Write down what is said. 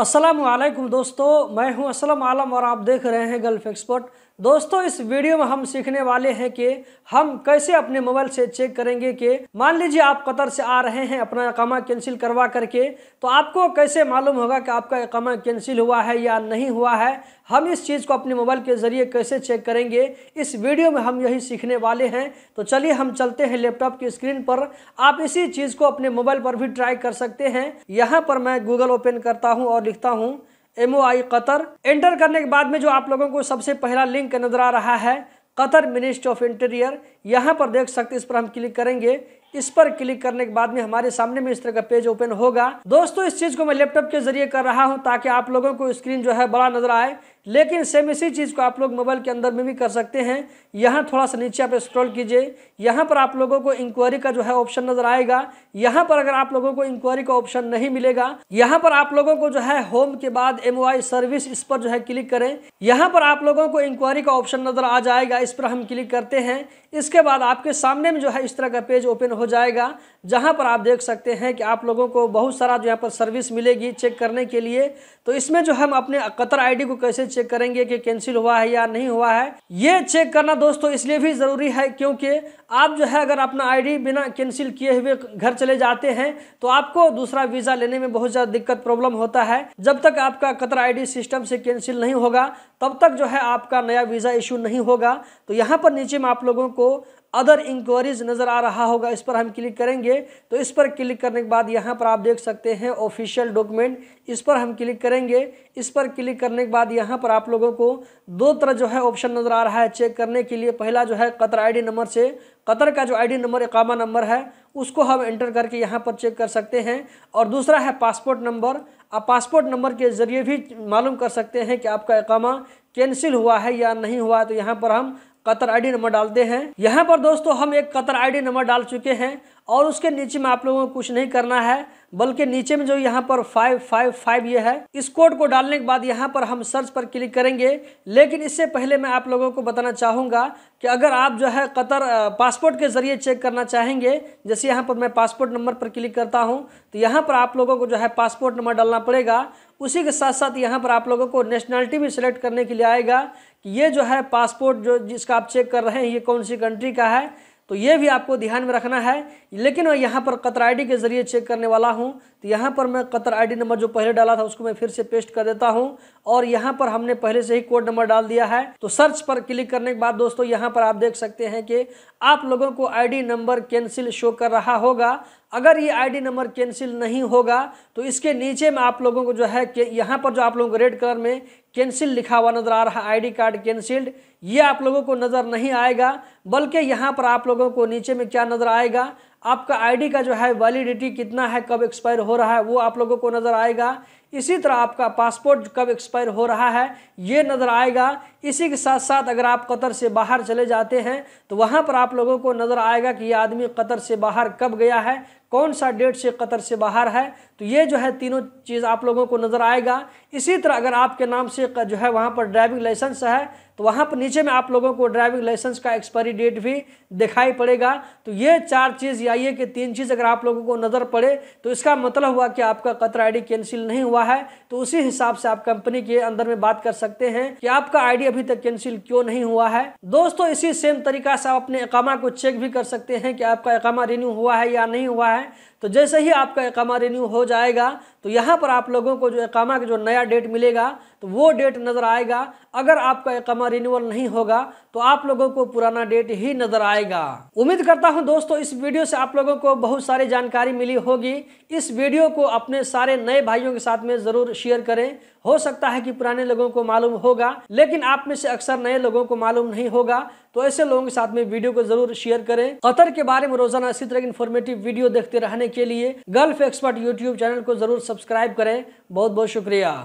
असलम दोस्तों मैं हूं असलम आलम और आप देख रहे हैं गल्फ एक्सपर्ट दोस्तों इस वीडियो में हम सीखने वाले हैं कि हम कैसे अपने मोबाइल से चेक करेंगे कि मान लीजिए आप कतर से आ रहे हैं अपना इकामा कैंसिल करवा करके तो आपको कैसे मालूम होगा कि आपका इकामा कैंसिल हुआ है या नहीं हुआ है हम इस चीज़ को अपने मोबाइल के ज़रिए कैसे चेक करेंगे इस वीडियो में हम यही सीखने वाले हैं तो चलिए हम चलते हैं लैपटॉप की स्क्रीन पर आप इसी चीज़ को अपने मोबाइल पर भी ट्राई कर सकते हैं यहाँ पर मैं गूगल ओपन करता हूँ और लिखता हूँ M O I Qatar enter करने के बाद में जो आप लोगों को सबसे पहला लिंक नज़र आ रहा है कतर मिनिस्ट्री ऑफ इंटीरियर यहाँ पर देख सकते इस पर हम क्लिक करेंगे इस पर क्लिक करने के बाद में हमारे सामने में इस तरह का पेज ओपन होगा दोस्तों इस चीज़ को मैं लैपटॉप के जरिए कर रहा हूं ताकि आप लोगों को स्क्रीन जो है बड़ा नजर आए लेकिन सेम इसी चीज़ को आप लोग मोबाइल के अंदर में भी कर सकते हैं यहाँ थोड़ा सा नीचे आप स्क्रॉल कीजिए यहाँ पर आप लोगों को इंक्वायरी का जो है ऑप्शन नजर आएगा यहाँ पर अगर आप लोगों को इंक्वायरी का ऑप्शन नहीं मिलेगा यहाँ पर आप लोगों को जो है होम के बाद एम सर्विस इस पर जो है क्लिक करें यहाँ पर आप लोगों को इंक्वायरी का ऑप्शन नजर आ जाएगा इस पर हम क्लिक करते हैं इसके बाद आपके सामने में जो है इस तरह का पेज ओपन हो जाएगा जहाँ पर आप देख सकते हैं कि आप लोगों को बहुत सारा जो यहाँ पर सर्विस मिलेगी चेक करने के लिए तो इसमें जो हम अपने कतर आईडी को कैसे चेक करेंगे कि कैंसिल हुआ है या नहीं हुआ है ये चेक करना दोस्तों इसलिए भी ज़रूरी है क्योंकि आप जो है अगर अपना आई बिना कैंसिल किए हुए घर चले जाते हैं तो आपको दूसरा वीज़ा लेने में बहुत ज़्यादा दिक्कत प्रॉब्लम होता है जब तक आपका कतर आई सिस्टम से कैंसिल नहीं होगा तब तक जो है आपका नया वीज़ा इशू नहीं होगा तो यहाँ पर नीचे में आप लोगों को अदर इंक्वायरीज नज़र आ रहा होगा इस पर हम क्लिक करेंगे तो इस पर क्लिक करने के बाद यहाँ पर आप देख सकते हैं ऑफिशियल डॉक्यूमेंट इस पर हम क्लिक करेंगे इस पर क्लिक करने के बाद यहाँ पर आप लोगों को दो तरह जो है ऑप्शन नज़र आ रहा है चेक करने के लिए पहला जो है कतर आईडी नंबर से कतर का जो आईडी नंबर इकामा नंबर है उसको हम एंटर करके यहाँ पर चेक कर सकते हैं और दूसरा है पासपोर्ट नंबर आप पासपोर्ट नंबर के ज़रिए भी मालूम कर सकते हैं कि आपका इकामा कैंसिल हुआ है या नहीं हुआ है तो यहाँ पर हम कतर आईडी नंबर डालते हैं यहाँ पर दोस्तों हम एक कतर आईडी नंबर डाल चुके हैं और उसके नीचे में आप लोगों को कुछ नहीं करना है बल्कि नीचे में जो यहाँ पर फाइव फाइव फाइव ये है इस कोड को डालने के बाद यहाँ पर हम सर्च पर क्लिक करेंगे लेकिन इससे पहले मैं आप लोगों को बताना चाहूँगा कि अगर आप जो है कतर पासपोर्ट के ज़रिए चेक करना चाहेंगे जैसे यहाँ पर मैं पासपोर्ट नंबर पर क्लिक करता हूँ तो यहाँ पर आप लोगों को जो है पासपोर्ट नंबर डालना पड़ेगा उसी के साथ साथ यहाँ पर आप लोगों को नेशनैलिटी भी सिलेक्ट करने के लिए आएगा कि ये जो है पासपोर्ट जो जिसका आप चेक कर रहे हैं ये कौन सी कंट्री का है तो ये भी आपको ध्यान में रखना है लेकिन मैं यहाँ पर कतर आईडी के ज़रिए चेक करने वाला हूँ तो यहाँ पर मैं कतर आईडी नंबर जो पहले डाला था उसको मैं फिर से पेस्ट कर देता हूँ और यहाँ पर हमने पहले से ही कोड नंबर डाल दिया है तो सर्च पर क्लिक करने के बाद दोस्तों यहाँ पर आप देख सकते हैं कि आप लोगों को आईडी नंबर कैंसिल शो कर रहा होगा अगर ये आईडी नंबर कैंसिल नहीं होगा तो इसके नीचे में आप लोगों को जो है कि यहाँ पर जो आप लोगों को रेड कलर में कैंसिल लिखा हुआ नज़र आ रहा है डी कार्ड कैंसिल्ड ये आप लोगों को नज़र नहीं आएगा बल्कि यहाँ पर आप लोगों को नीचे में क्या नज़र आएगा आपका आईडी का जो है वैलिडिटी कितना है कब एक्सपायर हो रहा है वो आप लोगों को नज़र आएगा इसी तरह आपका पासपोर्ट कब एक्सपायर हो रहा है ये नज़र आएगा इसी के साथ साथ अगर आप कतर से बाहर चले जाते हैं तो वहाँ पर आप लोगों को नज़र आएगा कि ये आदमी कतर से बाहर कब गया है कौन सा डेट से कतर से बाहर है तो ये जो है तीनों चीज़ आप लोगों को नज़र आएगा इसी तरह अगर आपके नाम से जो है वहाँ पर ड्राइविंग लाइसेंस है तो वहाँ पर नीचे में आप लोगों को ड्राइविंग लाइसेंस का एक्सपायरी डेट भी दिखाई पड़ेगा तो ये चार चीज़ या ये कि तीन चीज़ अगर आप लोगों को नज़र पड़े तो इसका मतलब हुआ कि आपका कतर आईडी कैंसिल नहीं हुआ है तो उसी हिसाब से आप कंपनी के अंदर में बात कर सकते हैं कि आपका आईडी अभी तक कैंसिल क्यों नहीं हुआ है दोस्तों इसी सेम तरीका से आप अपने अकामा को चेक भी कर सकते हैं कि आपका अकामा रिन्यू हुआ है या नहीं हुआ है Fall तो जैसे ही आपका एकामा रिन्यू हो जाएगा तो यहाँ पर आप लोगों को जो एकामा का जो नया डेट मिलेगा तो वो डेट नज़र आएगा अगर आपका एकामा रिन्यूअल नहीं होगा तो आप लोगों को पुराना डेट ही नज़र आएगा उम्मीद करता हूँ दोस्तों इस वीडियो से आप लोगों को बहुत सारी जानकारी मिली होगी इस वीडियो को अपने सारे नए भाइयों के साथ में ज़रूर शेयर करें हो सकता है कि पुराने लोगों को मालूम होगा लेकिन आप में से अक्सर नए लोगों को मालूम नहीं होगा तो ऐसे लोगों के साथ में वीडियो को जरूर शेयर करें कतर के बारे में रोजाना इसी तरह की इन्फॉर्मेटिव वीडियो देखते रहने के लिए गल्फ एक्सपर्ट यूट्यूब चैनल को ज़रूर सब्सक्राइब करें बहुत बहुत शुक्रिया